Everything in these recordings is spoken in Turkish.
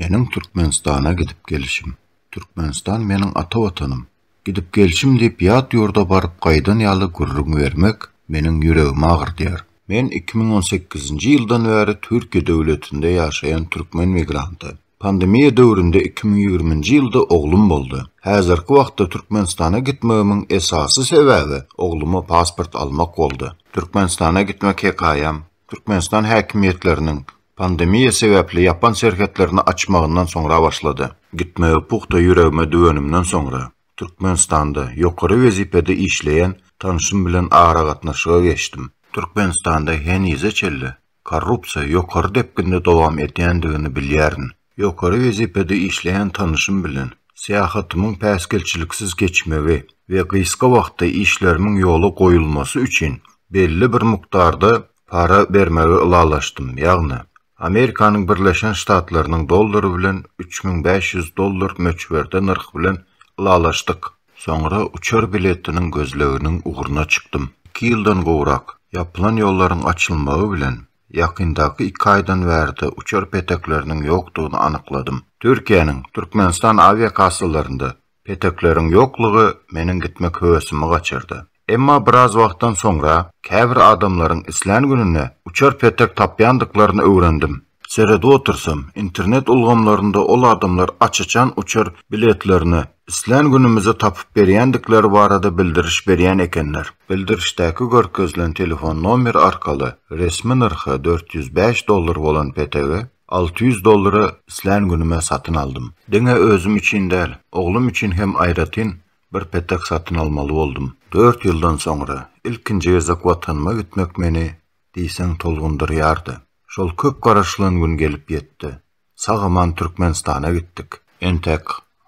Benim Türkmenistan'a gidip gelişim. Türkmenistan menin ata vatanım. Gidip gelişim deyip yat yorda barıp qaydan yalı gurrun vermek menin yüreğim ağır diyer. Men 2018-nji ýyldan Türkiye devletinde yaşayan ýaşaýan türkmen migranty. Pandemiýa döwründe 2020-nji oğlum oldu. boldy. Häzirki Türkmenistana gitmemin esası sebebi oğlumu pasport almak oldu. Türkmenistana gitmek hekayam Türkmenistan häkimetleriniň Pandemiya sebeple yapan şerhetlerini açmağından sonra başladı. Gitmäge puhta ýüregime düwenimden sonra. Türkmenistanda yukarı wezipede işleyen tanışım bilen ara gatnaşyga geçdim. Türkmenistanda henize çelli korrupsiya ýokary depginde dowam edýändigini bilýärin. Yukarı wezipede işleyen tanışym bilen Siyahatımın päskelçiliksiz geçmewi ve gysga wagtda işlerimin yolu koyulması için belli bir mukdarda para bermegi ilalaştym, ýagny Amerikanın Birleşen Ştatlarının doları bilen 3500 dollar möçberde narx bilen ilalaşdyk. Sonra uçar biletinin gözleginiň ugruna çıktım. 2 yıldan gowrak yapılan yolların açylmagy bilen yakındaki 2 aydan bäri uçar peteklerinin ýokdugyny anykladym. Türkiye'nin Türkmenistan awiakassalarynda peteklerin yokluğu menin gitmek höwesimi kaçırdı. Emma biraz vaxtdan sonra käbir adamların islan gününe uçar petek tapyandıklarını öğrendim. Serede otursam, internet ulgamlarında ol adamlar açıçan uçar biletlerini islan günümüzü tapıp beriyendikleri barada bildiriş beriyen ekenler. Bildirişdäki görkezlen telefon nomer arkalı resmi narhı 405 dolar olan peteği 600 dollara islan günüme satın aldım. Dine özüm için değil, oğlum için hem ayratin, bir petek satın almalı oldum. Dört yıldan sonra ilkinci yazık vatanıma gitmek meni diysen tolgundur yardı. Şol köp karışlığın gün gelip yetti. Sağaman Türkmenistan'a gittik. Entek,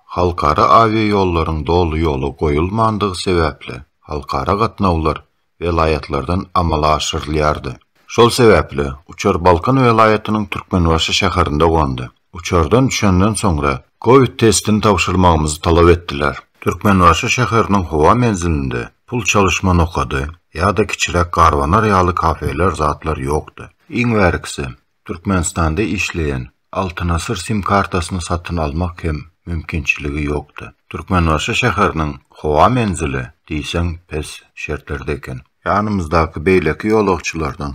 halkara avi yolların dolu yolu koyulmandığı sebeple halkara gatnavlar velayetlerden amala aşırılayardı. Şol sebeple Uçar Balkan velayetinin Türkmenbaşı şəhərində qondu. Uçardan düşəndən sonra COVID testini tavşırmağımızı talab etdilər. Türkmenbaşı şəhərinin hova menzilinde pul çalışma oqadı, ya da kiçirək qarvanar yağlı kafeler, zatlar yoktu. İň Türkmenistanda işleyen altın asır sim kartasını satın almak hem mümkünçiliği yoktu. Türkmenbaşı şəhərinin hova menzili deysən pes şertlerdeken. Yanımızdaki beyleki yolakçılardan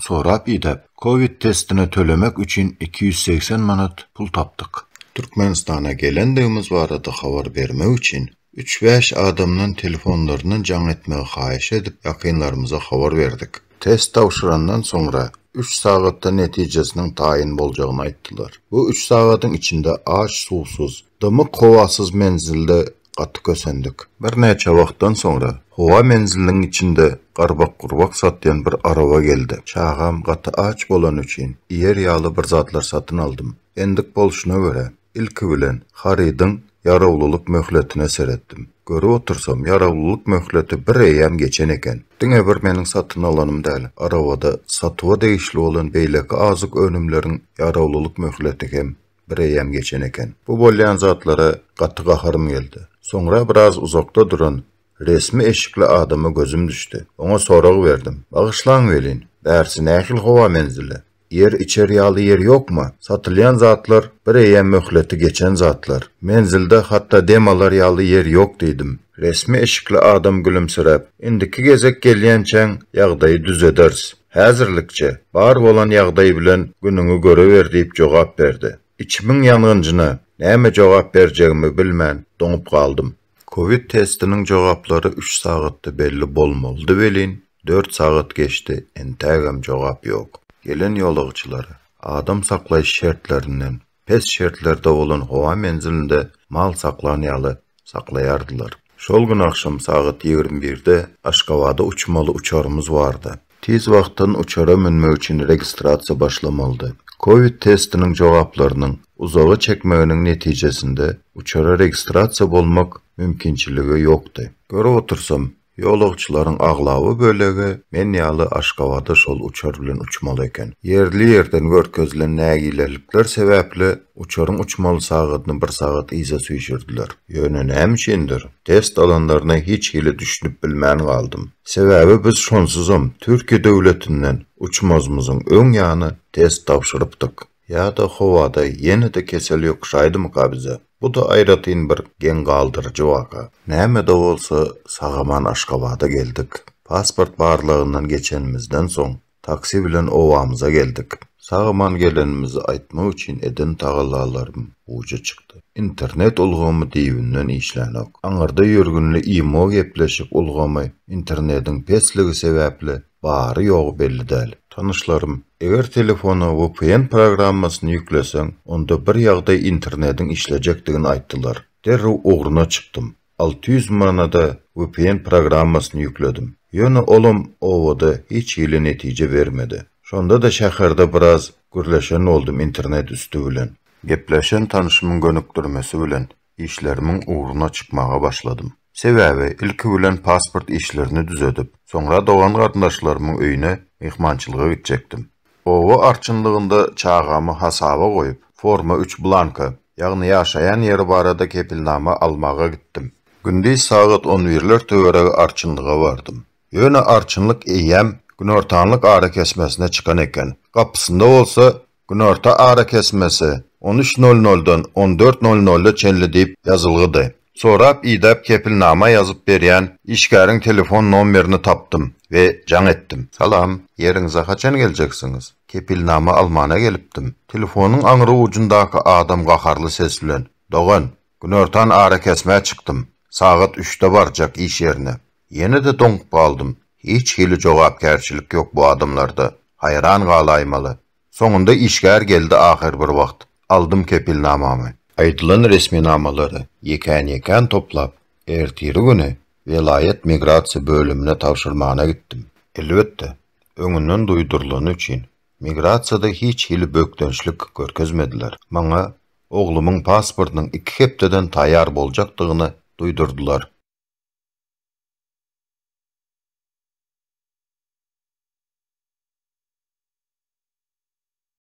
bir de COVID testine tölemek için 280 manat pul taptık. Türkmenistana gelendigimiz barada habar verme için. 3-5 adamdan telefonlarını can etmeye xayiş edip yakınlarımıza xabar verdik. Test tavşırandan sonra 3 saatda neticesinin tayin bolacağını aittiler. Bu 3 saatin içinde ağaç susuz, dımı kovasız menzilde qatı kösendik. Bir neçe vaxtdan sonra Hova menzilinin içinde qarbaq qurbaq satyan bir araba geldi. Çağam qatı ağaç bolan üçün yer yağlı bir zatlar satın aldım. Endik bolşuna göre ilki bilen haridin yaravlılık möhletine seretdim. Görü otursam yaravlılık möhleti bir eýäm geçen eken. Diňe bir meniň satyn alanym däl. Arawada satywa değişli olan beýleki azyk önümlerin yaravlılık möhleti hem bir eýäm geçen eken. Bu bolýan zatlara gatty gaharym geldi. Soňra biraz uzakta duran resmi eşikli adamı gözüm düştü. Ona sorag verdim. Bagyşlaň welin. Dersi nähil howa menzili. Yer içer yağlı yer yok mu? Satılayan zatlar bir eyen geçen zatlar. Menzilde hatta demalar yalı yer yok dedim. Resmi eşikli adam gülümsirep. Indiki gezek gelýänçäň ýagdaýy düz ederiz. Häzirlikçe bar bolan ýagdaý bilen gününü görewer diýip cevap verdi. İçimin yanıncına, näme cevap berjegimi bilmän, doňup galdym. Covid testinin cevapları 3 saatte belli bolmaldy bilin. 4 saat geçti, entegem cevap yok gelen yolagçıları, adam saklayış şertlerinden, pes şertlerde olan hava menzilinde mal saklanayalı saklayardılar. Şol akşam saat 21'de Aşkavada uçmalı uçarımız vardı. Tiz vaxtdan uçara minme üçün registrasiya başlamaldı. COVID testinin cevaplarının uzağı çekmeğinin neticesinde uçara registrasiya olmak mümkünçiliği yoktu. Göre otursam Yolukçuların ağlavı bölegi Menyalı Aşqavada şol uçar bilen uçmalı eken. Yerli yerden gört gözlen nägilelikler sebäpli uçarın uçmalı sağatyny bir sagat ize süýşirdiler. Ýöne nämişindir? Test alanlarına hiç hili düşünüp bilmän galdym. Sebäbi biz şonsuzum Türkiýe döwletinden uçmazmyzyň öň ýany test tapşyrypdyk. Ya da hovada yeni de kesel yok şaydı mı kabize? Bu da ayratin bir gen kaldırıcı vaka. Näme de olsa sagaman Aşkabada geldik. Pasport barlığından geçenimizden son, taksi bilen owamyza geldik. Sagaman gelenimizi aýtmak için edin tagallalarym uca çıktı. İnternet ulgamy diýinden işlenok. Aňarda ýörgünli imo gepleşip ulgamy internetin pesliği sebeple bary yok belli däl. Tanışlarım, eğer telefonu VPN programmasını yüklesəň, onda bir ýagdaý internetiň işlejekdigini aýtdylar. Derru ugruna çykdym. 600 manada VPN programmasını yükledim. Yönü olum ovada hiç ýyly netice vermedi. Şonda da şäherde biraz gürleşen oldum internet üstü bilen. Gepleşen tanışımın gönükdürmesi bilen işlerimin uğruna çıkmağa başladım. Sebäbi ilki bilen pasport işlerini düzödüp, sonra doğan kardeşlerimin öýüne mehmançylyga gidecektim. Ova arçınlığında çağamı hasaba koyup, forma 3 blanka, yani yaşayan yeri barada kepilname almağa gittim. Gündüz saat 11'ler töwere arçınlığa vardım. Yöne arçınlık eýem Günortanlık ağrı kesmesine çıkan eken. Kapısında olsa Günorta ağrı kesmesi 13.00'dan 14.00'da çenli deyip yazılgıdı. So'rab idab kepilnama yazıp berýän işgärin telefon numarını taptım ve can ettim. Salam, ýerinize geleceksiniz. Kepil Kepilnama almana geliptim. Telefonun aňry ucundaky adam gaharly ses bilen: "Dogan, Günortan ara kesmeye çıktım. Saat üçte varacak barjak iş ýerine. Ýene de donk aldım. Hiç hili jogapkärçilik yok bu adamlarda. Hayran galaymaly. Sonunda işgär geldi ahir bir wagt. Aldım kepil namamı. Aydılın resminamaları yekan-yekan toplap, ertiri günü velayet migrasiya bölümüne tavşırmana gittim. Elbette, öňünden duýdurulyny için migrasiýada hiç hili bökdençlik görkezmediler. Maňa oglumyň pasportynyň 2 hepdeden taýyar boljakdygyny duydurdular.